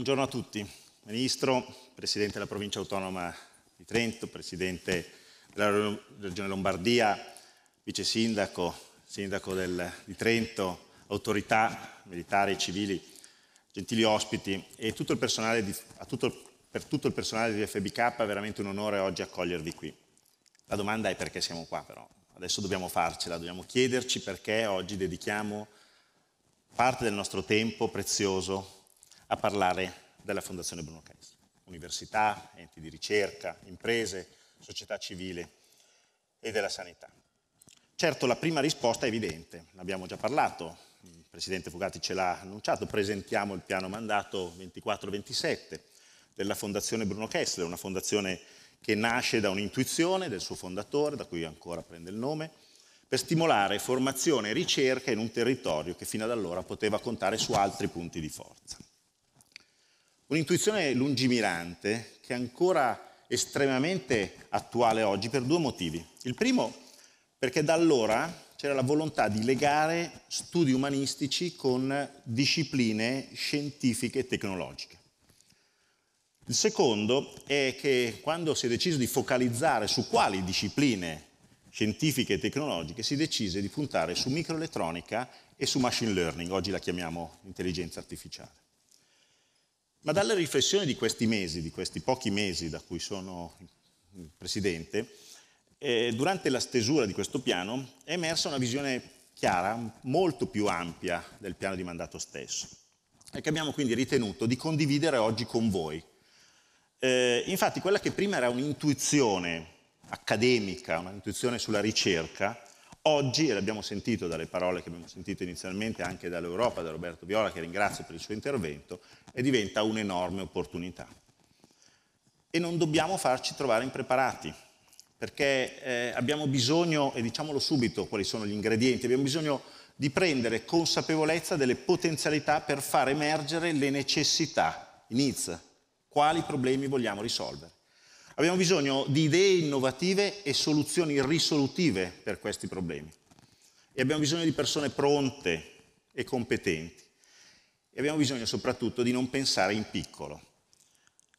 Buongiorno a tutti, Ministro, Presidente della Provincia Autonoma di Trento, Presidente della Regione Lombardia, Vice Sindaco, Sindaco del, di Trento, autorità militari e civili, gentili ospiti e tutto di, tutto, per tutto il personale di FBK è veramente un onore oggi accogliervi qui. La domanda è perché siamo qua però, adesso dobbiamo farcela, dobbiamo chiederci perché oggi dedichiamo parte del nostro tempo prezioso a parlare della Fondazione Bruno Kessler. Università, enti di ricerca, imprese, società civile e della sanità. Certo, la prima risposta è evidente, ne abbiamo già parlato, il Presidente Fugati ce l'ha annunciato, presentiamo il piano mandato 24-27 della Fondazione Bruno Kessler, una fondazione che nasce da un'intuizione del suo fondatore, da cui ancora prende il nome, per stimolare formazione e ricerca in un territorio che fino ad allora poteva contare su altri punti di forza. Un'intuizione lungimirante che è ancora estremamente attuale oggi per due motivi. Il primo perché da allora c'era la volontà di legare studi umanistici con discipline scientifiche e tecnologiche. Il secondo è che quando si è deciso di focalizzare su quali discipline scientifiche e tecnologiche, si decise di puntare su microelettronica e su machine learning, oggi la chiamiamo intelligenza artificiale. Ma dalla riflessione di questi mesi, di questi pochi mesi da cui sono presidente, eh, durante la stesura di questo piano è emersa una visione chiara, molto più ampia del piano di mandato stesso e che abbiamo quindi ritenuto di condividere oggi con voi. Eh, infatti quella che prima era un'intuizione accademica, un'intuizione sulla ricerca, Oggi, e l'abbiamo sentito dalle parole che abbiamo sentito inizialmente anche dall'Europa, da Roberto Viola, che ringrazio per il suo intervento, diventa un'enorme opportunità. E non dobbiamo farci trovare impreparati, perché eh, abbiamo bisogno, e diciamolo subito quali sono gli ingredienti, abbiamo bisogno di prendere consapevolezza delle potenzialità per far emergere le necessità. Inizia, quali problemi vogliamo risolvere? Abbiamo bisogno di idee innovative e soluzioni risolutive per questi problemi. E abbiamo bisogno di persone pronte e competenti. E abbiamo bisogno soprattutto di non pensare in piccolo,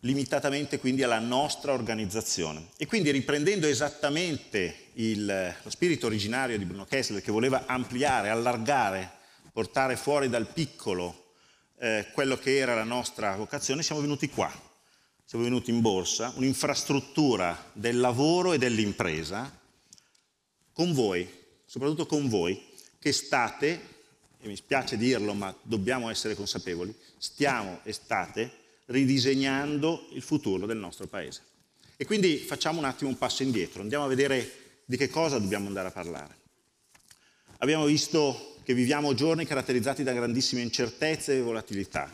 limitatamente quindi alla nostra organizzazione. E quindi riprendendo esattamente il, lo spirito originario di Bruno Kessler che voleva ampliare, allargare, portare fuori dal piccolo eh, quello che era la nostra vocazione, siamo venuti qua, siamo venuti in borsa, un'infrastruttura del lavoro e dell'impresa con voi, soprattutto con voi, che state, e mi spiace dirlo ma dobbiamo essere consapevoli, stiamo e state ridisegnando il futuro del nostro Paese. E quindi facciamo un attimo un passo indietro, andiamo a vedere di che cosa dobbiamo andare a parlare. Abbiamo visto che viviamo giorni caratterizzati da grandissime incertezze e volatilità,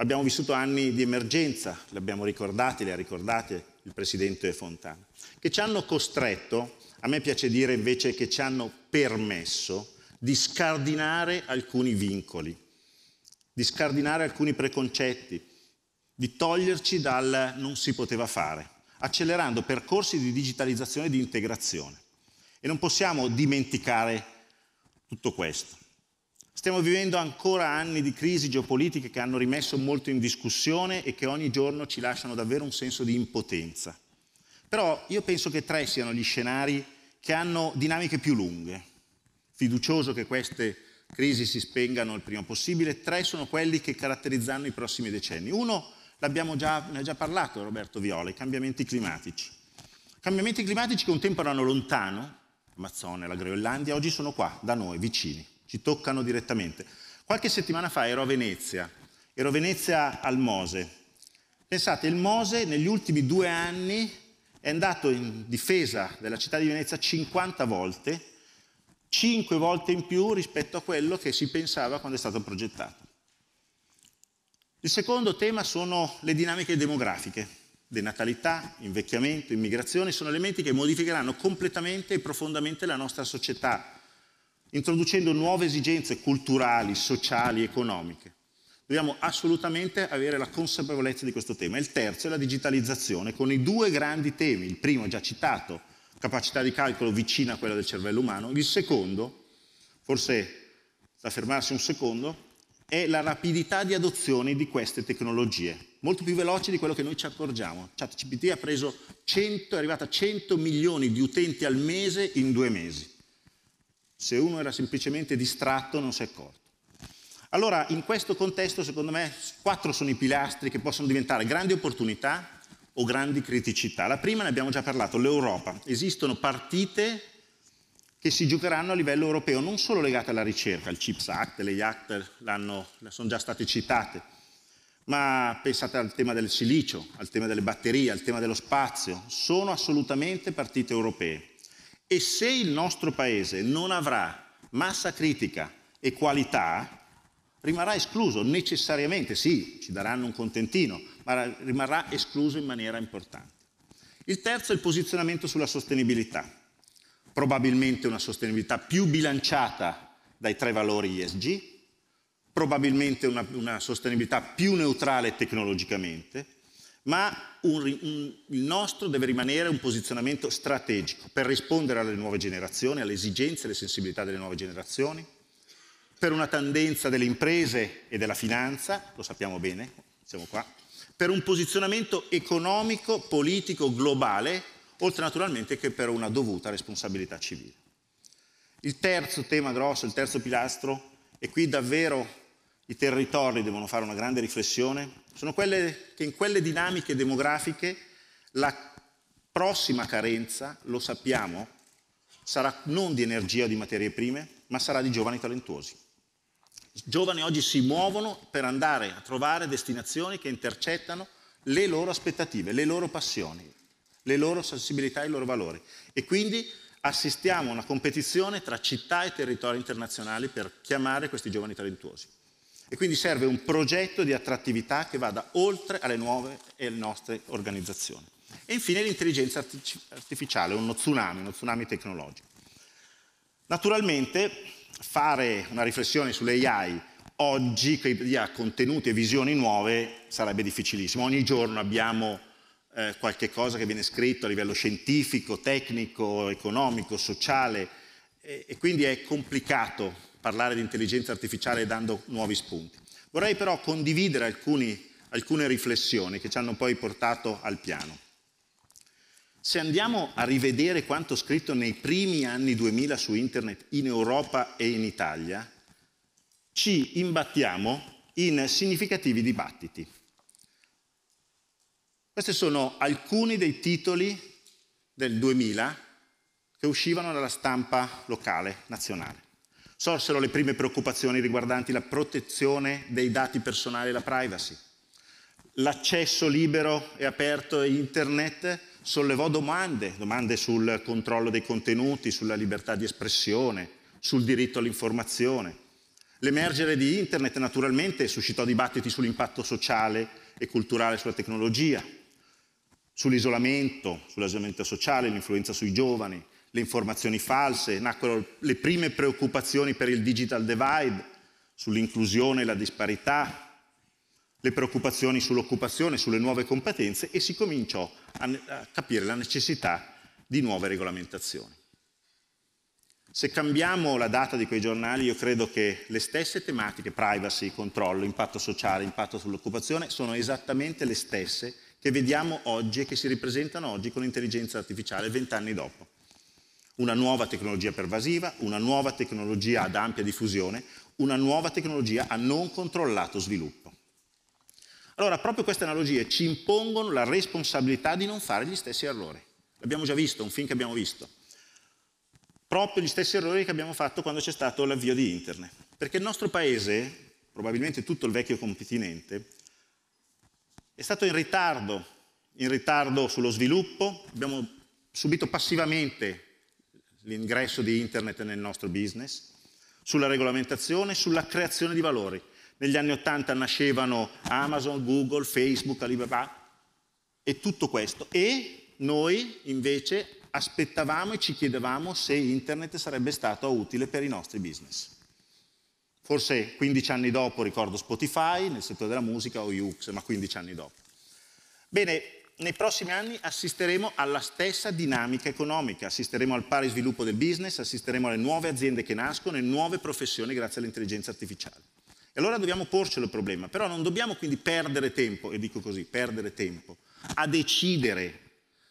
Abbiamo vissuto anni di emergenza, li abbiamo ricordati, li ha ricordati il Presidente Fontana, che ci hanno costretto, a me piace dire invece che ci hanno permesso di scardinare alcuni vincoli, di scardinare alcuni preconcetti, di toglierci dal non si poteva fare, accelerando percorsi di digitalizzazione e di integrazione. E non possiamo dimenticare tutto questo. Stiamo vivendo ancora anni di crisi geopolitiche che hanno rimesso molto in discussione e che ogni giorno ci lasciano davvero un senso di impotenza. Però io penso che tre siano gli scenari che hanno dinamiche più lunghe. Fiducioso che queste crisi si spengano il prima possibile, tre sono quelli che caratterizzano i prossimi decenni. Uno, l'abbiamo già, ne ha già parlato Roberto Viola, i cambiamenti climatici. Cambiamenti climatici che un tempo erano lontano, l'Amazzonia, la Groenlandia, oggi sono qua, da noi, vicini ci toccano direttamente. Qualche settimana fa ero a Venezia, ero a Venezia al Mose. Pensate, il Mose negli ultimi due anni è andato in difesa della città di Venezia 50 volte, 5 volte in più rispetto a quello che si pensava quando è stato progettato. Il secondo tema sono le dinamiche demografiche, denatalità, invecchiamento, immigrazione, sono elementi che modificheranno completamente e profondamente la nostra società introducendo nuove esigenze culturali, sociali, economiche. Dobbiamo assolutamente avere la consapevolezza di questo tema. Il terzo è la digitalizzazione, con i due grandi temi, il primo già citato, capacità di calcolo vicina a quella del cervello umano, il secondo, forse da fermarsi un secondo, è la rapidità di adozione di queste tecnologie, molto più veloci di quello che noi ci accorgiamo. ChatGPT ha preso 100, è arrivata a 100 milioni di utenti al mese in due mesi. Se uno era semplicemente distratto non si è accorto. Allora, in questo contesto, secondo me, quattro sono i pilastri che possono diventare grandi opportunità o grandi criticità. La prima ne abbiamo già parlato, l'Europa. Esistono partite che si giocheranno a livello europeo, non solo legate alla ricerca, il CIPS Act, le IACT sono già state citate, ma pensate al tema del silicio, al tema delle batterie, al tema dello spazio, sono assolutamente partite europee. E se il nostro paese non avrà massa critica e qualità, rimarrà escluso necessariamente, sì, ci daranno un contentino, ma rimarrà escluso in maniera importante. Il terzo è il posizionamento sulla sostenibilità, probabilmente una sostenibilità più bilanciata dai tre valori ESG, probabilmente una, una sostenibilità più neutrale tecnologicamente, ma un, un, il nostro deve rimanere un posizionamento strategico per rispondere alle nuove generazioni, alle esigenze e alle sensibilità delle nuove generazioni, per una tendenza delle imprese e della finanza, lo sappiamo bene, siamo qua, per un posizionamento economico, politico, globale, oltre naturalmente che per una dovuta responsabilità civile. Il terzo tema grosso, il terzo pilastro, e qui davvero i territori devono fare una grande riflessione, sono quelle che in quelle dinamiche demografiche la prossima carenza, lo sappiamo, sarà non di energia o di materie prime, ma sarà di giovani talentuosi. giovani oggi si muovono per andare a trovare destinazioni che intercettano le loro aspettative, le loro passioni, le loro sensibilità e i loro valori. E quindi assistiamo a una competizione tra città e territori internazionali per chiamare questi giovani talentuosi. E quindi serve un progetto di attrattività che vada oltre alle nuove e alle nostre organizzazioni. E infine l'intelligenza artificiale, uno tsunami, uno tsunami tecnologico. Naturalmente fare una riflessione sull'AI oggi che dia contenuti e visioni nuove sarebbe difficilissimo. Ogni giorno abbiamo eh, qualche cosa che viene scritto a livello scientifico, tecnico, economico, sociale e, e quindi è complicato parlare di intelligenza artificiale dando nuovi spunti. Vorrei però condividere alcuni, alcune riflessioni che ci hanno poi portato al piano. Se andiamo a rivedere quanto scritto nei primi anni 2000 su internet in Europa e in Italia, ci imbattiamo in significativi dibattiti. Questi sono alcuni dei titoli del 2000 che uscivano dalla stampa locale, nazionale. Sorsero le prime preoccupazioni riguardanti la protezione dei dati personali e la privacy. L'accesso libero e aperto a internet sollevò domande, domande sul controllo dei contenuti, sulla libertà di espressione, sul diritto all'informazione. L'emergere di Internet naturalmente suscitò dibattiti sull'impatto sociale e culturale sulla tecnologia, sull'isolamento, sull'isolamento sociale, l'influenza sui giovani, le informazioni false, nacquero le prime preoccupazioni per il digital divide, sull'inclusione e la disparità, le preoccupazioni sull'occupazione, sulle nuove competenze e si cominciò a, capire la necessità di nuove regolamentazioni. Se cambiamo la data di quei giornali, io credo che le stesse tematiche, privacy, controllo, impatto sociale, impatto sull'occupazione, sono esattamente le stesse che vediamo oggi e che si ripresentano oggi con l'intelligenza artificiale vent'anni dopo una nuova tecnologia pervasiva, una nuova tecnologia ad ampia diffusione, una nuova tecnologia a non controllato sviluppo. Allora, proprio queste analogie ci impongono la responsabilità di non fare gli stessi errori. L'abbiamo già visto, un film che abbiamo visto. Proprio gli stessi errori che abbiamo fatto quando c'è stato l'avvio di Internet. Perché il nostro paese, probabilmente tutto il vecchio continente, è stato in ritardo, in ritardo sullo sviluppo, abbiamo subito passivamente l'ingresso di Internet nel nostro business, sulla regolamentazione, sulla creazione di valori. Negli anni Ottanta nascevano Amazon, Google, Facebook, Alibaba e tutto questo. E noi invece aspettavamo e ci chiedevamo se Internet sarebbe stato utile per i nostri business. Forse 15 anni dopo ricordo Spotify nel settore della musica o Ux, ma 15 anni dopo. Bene, nei prossimi anni assisteremo alla stessa dinamica economica, assisteremo al pari sviluppo del business, assisteremo alle nuove aziende che nascono e nuove professioni grazie all'intelligenza artificiale. E allora dobbiamo porcelo il problema, però non dobbiamo quindi perdere tempo, e dico così, perdere tempo, a decidere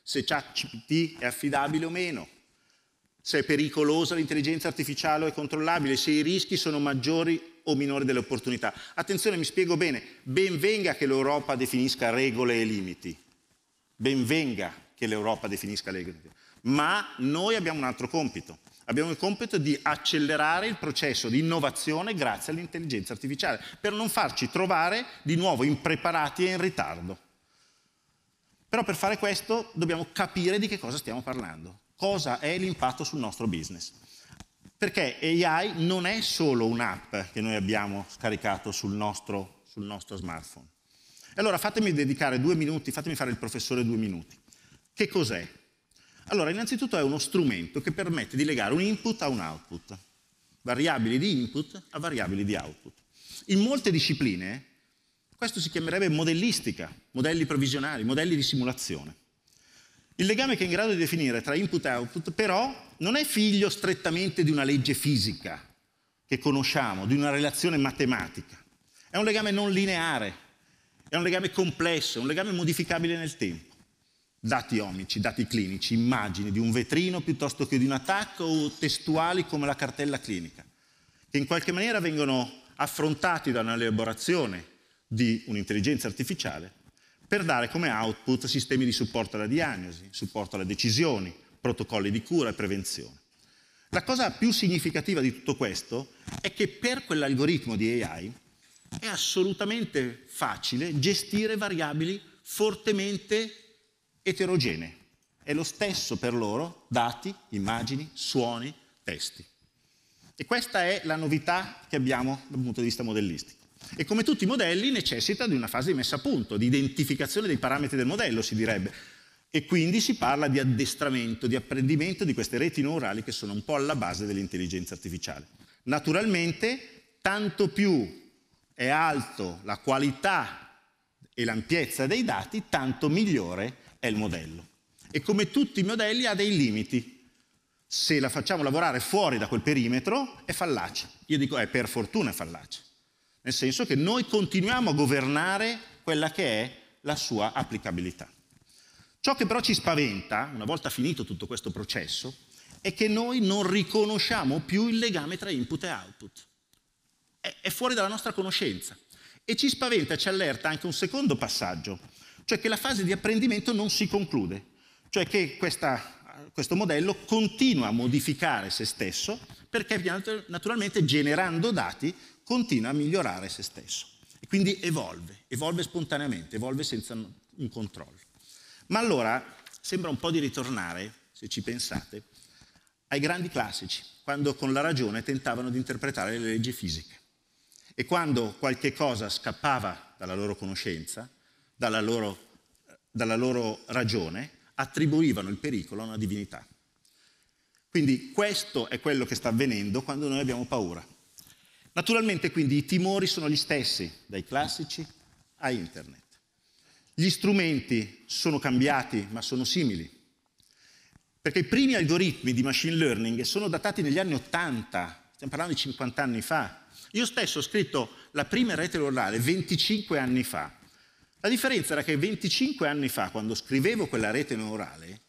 se ChatGPT è affidabile o meno, se è pericolosa l'intelligenza artificiale o è controllabile, se i rischi sono maggiori o minori delle opportunità. Attenzione, mi spiego bene, ben venga che l'Europa definisca regole e limiti, benvenga che l'Europa definisca le ma noi abbiamo un altro compito. Abbiamo il compito di accelerare il processo di innovazione grazie all'intelligenza artificiale, per non farci trovare di nuovo impreparati e in ritardo. Però per fare questo dobbiamo capire di che cosa stiamo parlando, cosa è l'impatto sul nostro business. Perché AI non è solo un'app che noi abbiamo scaricato sul nostro, sul nostro smartphone allora fatemi dedicare due minuti, fatemi fare il professore due minuti. Che cos'è? Allora, innanzitutto è uno strumento che permette di legare un input a un output, variabili di input a variabili di output. In molte discipline questo si chiamerebbe modellistica, modelli provisionali, modelli di simulazione. Il legame che è in grado di definire tra input e output però non è figlio strettamente di una legge fisica che conosciamo, di una relazione matematica. È un legame non lineare, è un legame complesso, un legame modificabile nel tempo. Dati omici, dati clinici, immagini di un vetrino piuttosto che di un attacco o testuali come la cartella clinica, che in qualche maniera vengono affrontati da un'elaborazione di un'intelligenza artificiale per dare come output sistemi di supporto alla diagnosi, supporto alle decisioni, protocolli di cura e prevenzione. La cosa più significativa di tutto questo è che per quell'algoritmo di AI è assolutamente facile gestire variabili fortemente eterogenee. È lo stesso per loro dati, immagini, suoni, testi. E questa è la novità che abbiamo dal punto di vista modellistico. E come tutti i modelli necessita di una fase di messa a punto, di identificazione dei parametri del modello, si direbbe. E quindi si parla di addestramento, di apprendimento di queste reti neurali che sono un po' alla base dell'intelligenza artificiale. Naturalmente, tanto più è alto la qualità e l'ampiezza dei dati, tanto migliore è il modello. E come tutti i modelli ha dei limiti. Se la facciamo lavorare fuori da quel perimetro è fallace. Io dico è per fortuna è fallace. Nel senso che noi continuiamo a governare quella che è la sua applicabilità. Ciò che però ci spaventa, una volta finito tutto questo processo, è che noi non riconosciamo più il legame tra input e output è fuori dalla nostra conoscenza. E ci spaventa, ci allerta anche un secondo passaggio, cioè che la fase di apprendimento non si conclude, cioè che questa, questo modello continua a modificare se stesso perché naturalmente generando dati continua a migliorare se stesso. E quindi evolve, evolve spontaneamente, evolve senza un controllo. Ma allora sembra un po' di ritornare, se ci pensate, ai grandi classici, quando con la ragione tentavano di interpretare le leggi fisiche. E quando qualche cosa scappava dalla loro conoscenza, dalla loro, dalla loro ragione, attribuivano il pericolo a una divinità. Quindi questo è quello che sta avvenendo quando noi abbiamo paura. Naturalmente quindi i timori sono gli stessi, dai classici a internet. Gli strumenti sono cambiati, ma sono simili. Perché i primi algoritmi di machine learning sono datati negli anni 80, stiamo parlando di 50 anni fa. Io stesso ho scritto la prima rete lorale 25 anni fa. La differenza era che 25 anni fa, quando scrivevo quella rete neurale,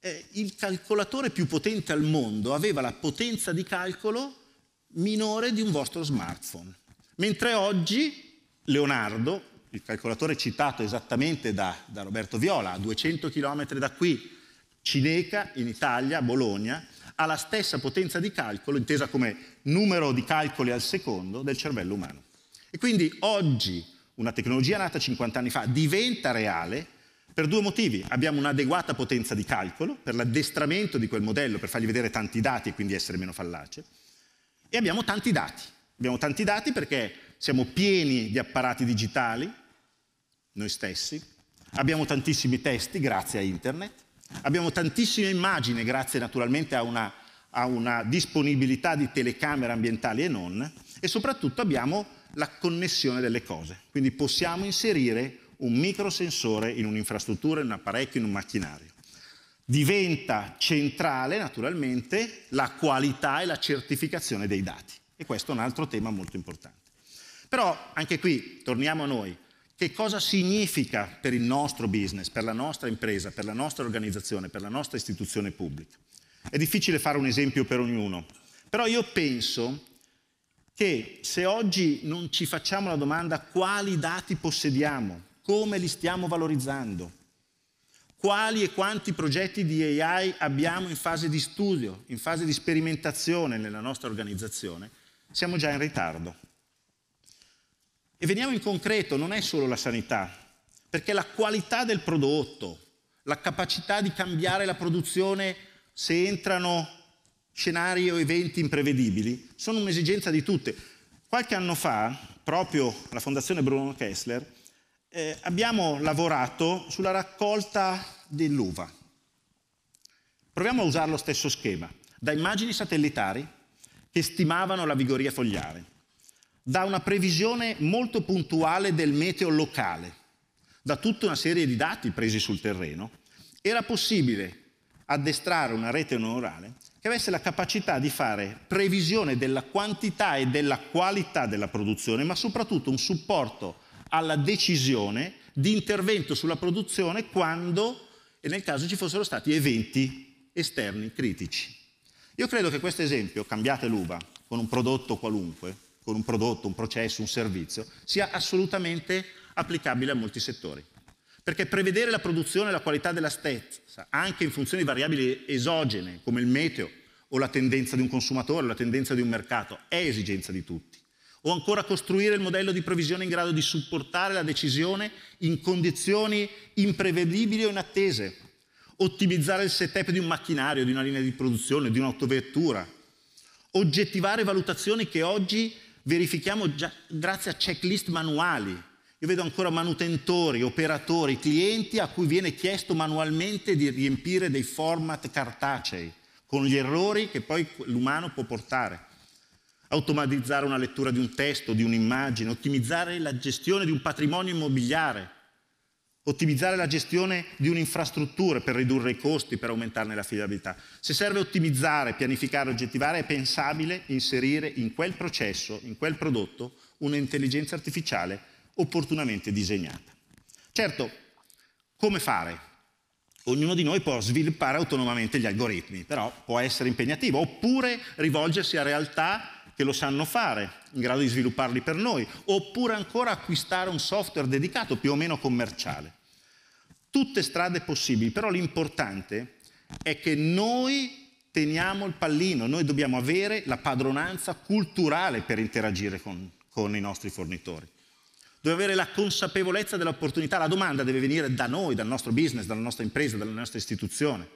eh, il calcolatore più potente al mondo aveva la potenza di calcolo minore di un vostro smartphone. Mentre oggi Leonardo, il calcolatore citato esattamente da, da Roberto Viola, a 200 km da qui, Cineca, in Italia, Bologna, ha la stessa potenza di calcolo, intesa come numero di calcoli al secondo, del cervello umano. E quindi oggi una tecnologia nata 50 anni fa diventa reale per due motivi. Abbiamo un'adeguata potenza di calcolo per l'addestramento di quel modello, per fargli vedere tanti dati e quindi essere meno fallace. E abbiamo tanti dati. Abbiamo tanti dati perché siamo pieni di apparati digitali, noi stessi. Abbiamo tantissimi testi grazie a internet Abbiamo tantissime immagini, grazie naturalmente a una, a una disponibilità di telecamere ambientali e non, e soprattutto abbiamo la connessione delle cose. Quindi possiamo inserire un microsensore in un'infrastruttura, in un apparecchio, in un macchinario. Diventa centrale naturalmente la qualità e la certificazione dei dati e questo è un altro tema molto importante. Però anche qui torniamo a noi, che cosa significa per il nostro business, per la nostra impresa, per la nostra organizzazione, per la nostra istituzione pubblica. È difficile fare un esempio per ognuno, però io penso che se oggi non ci facciamo la domanda quali dati possediamo, come li stiamo valorizzando, quali e quanti progetti di AI abbiamo in fase di studio, in fase di sperimentazione nella nostra organizzazione, siamo già in ritardo. E veniamo in concreto, non è solo la sanità, perché la qualità del prodotto, la capacità di cambiare la produzione se entrano scenari o eventi imprevedibili, sono un'esigenza di tutte. Qualche anno fa, proprio alla Fondazione Bruno Kessler, eh, abbiamo lavorato sulla raccolta dell'uva. Proviamo a usare lo stesso schema, da immagini satellitari che stimavano la vigoria fogliare da una previsione molto puntuale del meteo locale, da tutta una serie di dati presi sul terreno, era possibile addestrare una rete neurale che avesse la capacità di fare previsione della quantità e della qualità della produzione, ma soprattutto un supporto alla decisione di intervento sulla produzione quando e nel caso ci fossero stati eventi esterni critici. Io credo che questo esempio, cambiate l'uva con un prodotto qualunque, con un prodotto, un processo, un servizio, sia assolutamente applicabile a molti settori. Perché prevedere la produzione e la qualità della stessa, anche in funzione di variabili esogene come il meteo o la tendenza di un consumatore o la tendenza di un mercato, è esigenza di tutti. O ancora costruire il modello di previsione in grado di supportare la decisione in condizioni imprevedibili o inattese. Ottimizzare il setup di un macchinario, di una linea di produzione, di un'autovettura. Oggettivare valutazioni che oggi verifichiamo già, grazie a checklist manuali. Io vedo ancora manutentori, operatori, clienti a cui viene chiesto manualmente di riempire dei format cartacei con gli errori che poi l'umano può portare. Automatizzare una lettura di un testo, di un'immagine, ottimizzare la gestione di un patrimonio immobiliare, ottimizzare la gestione di un'infrastruttura per ridurre i costi, per aumentarne l'affidabilità. Se serve ottimizzare, pianificare, oggettivare, è pensabile inserire in quel processo, in quel prodotto, un'intelligenza artificiale opportunamente disegnata. Certo, come fare? Ognuno di noi può sviluppare autonomamente gli algoritmi, però può essere impegnativo, oppure rivolgersi a realtà che lo sanno fare, in grado di svilupparli per noi, oppure ancora acquistare un software dedicato più o meno commerciale. Tutte strade possibili, però l'importante è che noi teniamo il pallino, noi dobbiamo avere la padronanza culturale per interagire con, con i nostri fornitori. Dobbiamo avere la consapevolezza dell'opportunità, la domanda deve venire da noi, dal nostro business, dalla nostra impresa, dalla nostra istituzione.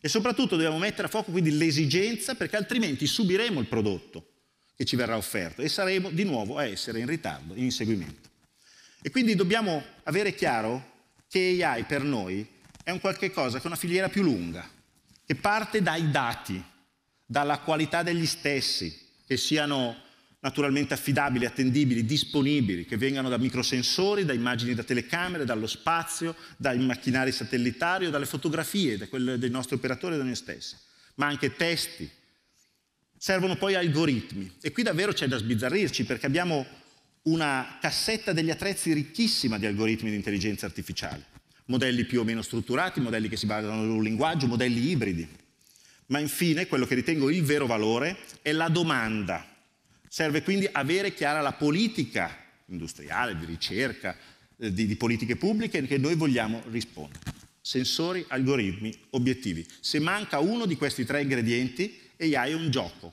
E soprattutto dobbiamo mettere a fuoco quindi l'esigenza perché altrimenti subiremo il prodotto che ci verrà offerto e saremo di nuovo a essere in ritardo, in inseguimento. E quindi dobbiamo avere chiaro che AI per noi è un qualche cosa che è una filiera più lunga, che parte dai dati, dalla qualità degli stessi, che siano naturalmente affidabili, attendibili, disponibili, che vengano da microsensori, da immagini da telecamere, dallo spazio, dai macchinari satellitari o dalle fotografie da dei nostri operatori e da noi stessi, ma anche testi. Servono poi algoritmi e qui davvero c'è da sbizzarrirci perché abbiamo una cassetta degli attrezzi ricchissima di algoritmi di intelligenza artificiale, modelli più o meno strutturati, modelli che si basano su un linguaggio, modelli ibridi. Ma infine quello che ritengo il vero valore è la domanda. Serve quindi avere chiara la politica industriale, di ricerca, eh, di, di politiche pubbliche che noi vogliamo rispondere. Sensori, algoritmi, obiettivi. Se manca uno di questi tre ingredienti, AI è un gioco,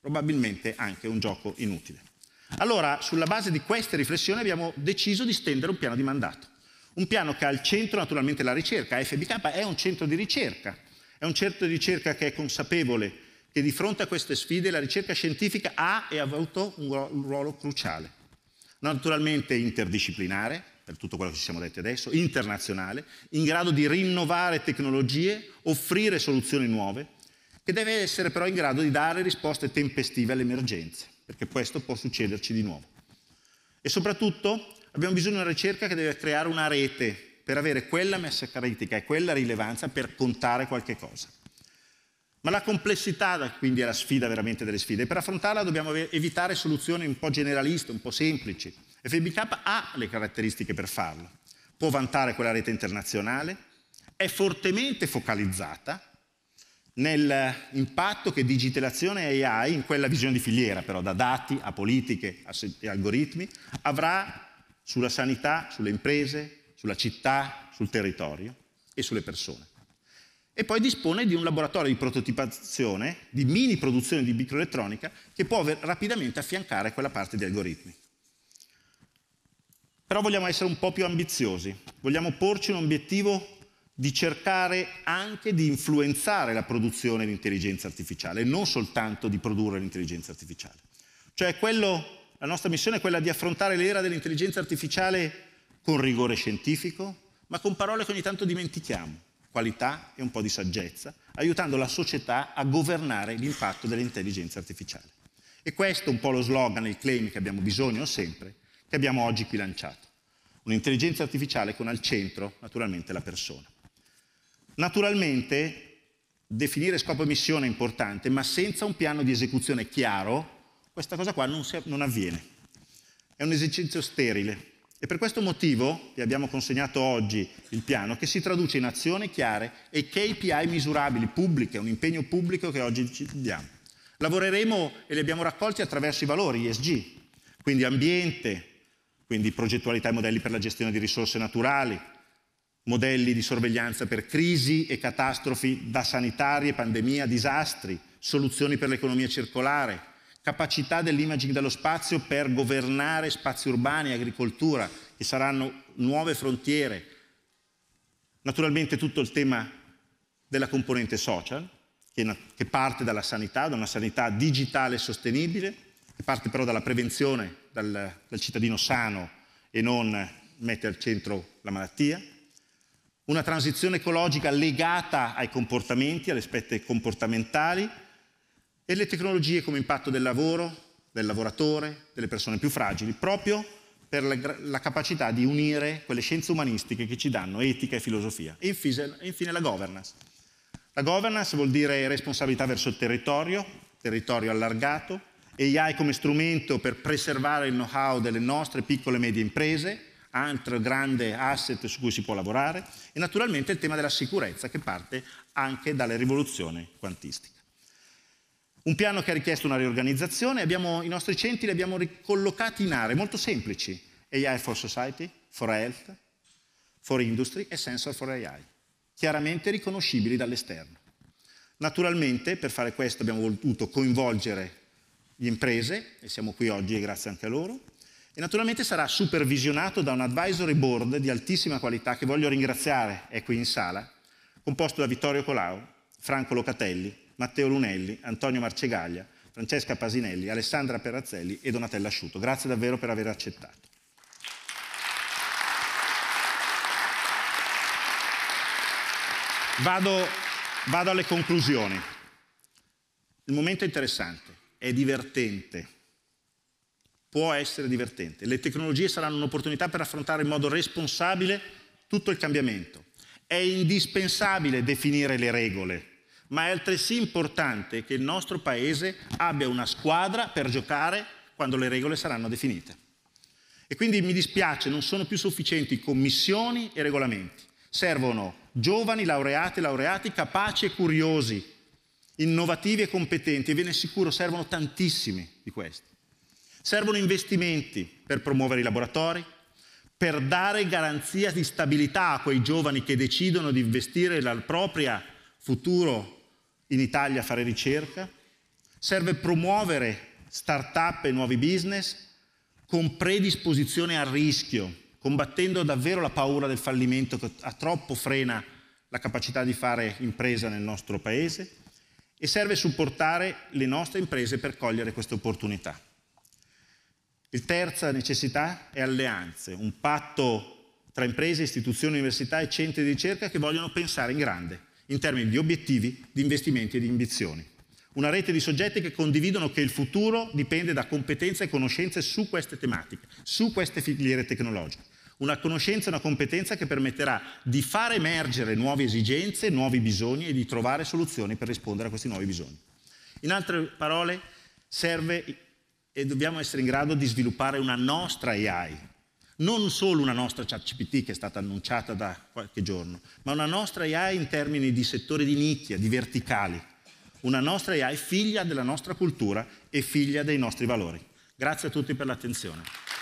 probabilmente anche un gioco inutile. Allora, sulla base di queste riflessioni abbiamo deciso di stendere un piano di mandato. Un piano che ha al centro naturalmente la ricerca. FBK è un centro di ricerca, è un centro di ricerca che è consapevole che di fronte a queste sfide la ricerca scientifica ha e ha avuto un ruolo cruciale. Naturalmente interdisciplinare, per tutto quello che ci siamo detti adesso, internazionale, in grado di rinnovare tecnologie, offrire soluzioni nuove, che deve essere però in grado di dare risposte tempestive alle emergenze perché questo può succederci di nuovo. E soprattutto abbiamo bisogno di una ricerca che deve creare una rete per avere quella messa critica e quella rilevanza per contare qualche cosa. Ma la complessità quindi è la sfida veramente delle sfide e per affrontarla dobbiamo evitare soluzioni un po' generaliste, un po' semplici. FBK ha le caratteristiche per farlo, può vantare quella rete internazionale, è fortemente focalizzata nell'impatto eh, che digitalazione e AI, in quella visione di filiera però, da dati a politiche a algoritmi, avrà sulla sanità, sulle imprese, sulla città, sul territorio e sulle persone. E poi dispone di un laboratorio di prototipazione, di mini produzione di microelettronica, che può rapidamente affiancare quella parte di algoritmi. Però vogliamo essere un po' più ambiziosi, vogliamo porci un obiettivo di cercare anche di influenzare la produzione di intelligenza artificiale, non soltanto di produrre l'intelligenza artificiale. Cioè quello, la nostra missione è quella di affrontare l'era dell'intelligenza artificiale con rigore scientifico, ma con parole che ogni tanto dimentichiamo, qualità e un po' di saggezza, aiutando la società a governare l'impatto dell'intelligenza artificiale. E questo è un po' lo slogan, il claim che abbiamo bisogno sempre, che abbiamo oggi qui lanciato. Un'intelligenza artificiale con al centro naturalmente la persona. Naturalmente definire scopo e missione è importante, ma senza un piano di esecuzione chiaro, questa cosa qua non, si, non avviene. È un esercizio sterile. E per questo motivo vi abbiamo consegnato oggi il piano che si traduce in azioni chiare e KPI misurabili, pubbliche, un impegno pubblico che oggi ci diamo. Lavoreremo e li abbiamo raccolti attraverso i valori ISG, quindi ambiente, quindi progettualità e modelli per la gestione di risorse naturali, modelli di sorveglianza per crisi e catastrofi da sanitarie, pandemia, disastri, soluzioni per l'economia circolare, capacità dell'imaging dello spazio per governare spazi urbani e agricoltura, che saranno nuove frontiere. Naturalmente tutto il tema della componente social, che, parte dalla sanità, da una sanità digitale e sostenibile, che parte però dalla prevenzione, dal, dal cittadino sano e non mette al centro la malattia una transizione ecologica legata ai comportamenti, alle aspette comportamentali e le tecnologie come impatto del lavoro, del lavoratore, delle persone più fragili, proprio per la, la capacità di unire quelle scienze umanistiche che ci danno etica e filosofia. E infine, infine la governance. La governance vuol dire responsabilità verso il territorio, territorio allargato, AI come strumento per preservare il know-how delle nostre piccole e medie imprese, altro grande asset su cui si può lavorare, e naturalmente il tema della sicurezza che parte anche dalla rivoluzione quantistica. Un piano che ha richiesto una riorganizzazione, abbiamo, i nostri centri li abbiamo ricollocati in aree molto semplici, AI for Society, for Health, for Industry e Sensor for AI, chiaramente riconoscibili dall'esterno. Naturalmente per fare questo abbiamo voluto coinvolgere le imprese e siamo qui oggi grazie anche a loro, e naturalmente sarà supervisionato da un advisory board di altissima qualità che voglio ringraziare, è qui in sala, composto da Vittorio Colau, Franco Locatelli, Matteo Lunelli, Antonio Marcegaglia, Francesca Pasinelli, Alessandra Perazzelli e Donatella Asciuto. Grazie davvero per aver accettato. Vado, vado alle conclusioni. Il momento è interessante, è divertente può essere divertente. Le tecnologie saranno un'opportunità per affrontare in modo responsabile tutto il cambiamento. È indispensabile definire le regole, ma è altresì importante che il nostro Paese abbia una squadra per giocare quando le regole saranno definite. E quindi mi dispiace, non sono più sufficienti commissioni e regolamenti. Servono giovani, laureati e laureati, capaci e curiosi, innovativi e competenti, e ve ne sicuro servono tantissimi di questi. Servono investimenti per promuovere i laboratori, per dare garanzia di stabilità a quei giovani che decidono di investire il proprio futuro in Italia a fare ricerca. Serve promuovere start-up e nuovi business con predisposizione al rischio, combattendo davvero la paura del fallimento che a troppo frena la capacità di fare impresa nel nostro paese e serve supportare le nostre imprese per cogliere questa opportunità. La terza necessità è alleanze, un patto tra imprese, istituzioni, università e centri di ricerca che vogliono pensare in grande, in termini di obiettivi, di investimenti e di ambizioni. Una rete di soggetti che condividono che il futuro dipende da competenze e conoscenze su queste tematiche, su queste filiere tecnologiche. Una conoscenza e una competenza che permetterà di far emergere nuove esigenze, nuovi bisogni e di trovare soluzioni per rispondere a questi nuovi bisogni. In altre parole, serve e dobbiamo essere in grado di sviluppare una nostra AI, non solo una nostra ChatGPT che è stata annunciata da qualche giorno, ma una nostra AI in termini di settore di nicchia, di verticali, una nostra AI figlia della nostra cultura e figlia dei nostri valori. Grazie a tutti per l'attenzione.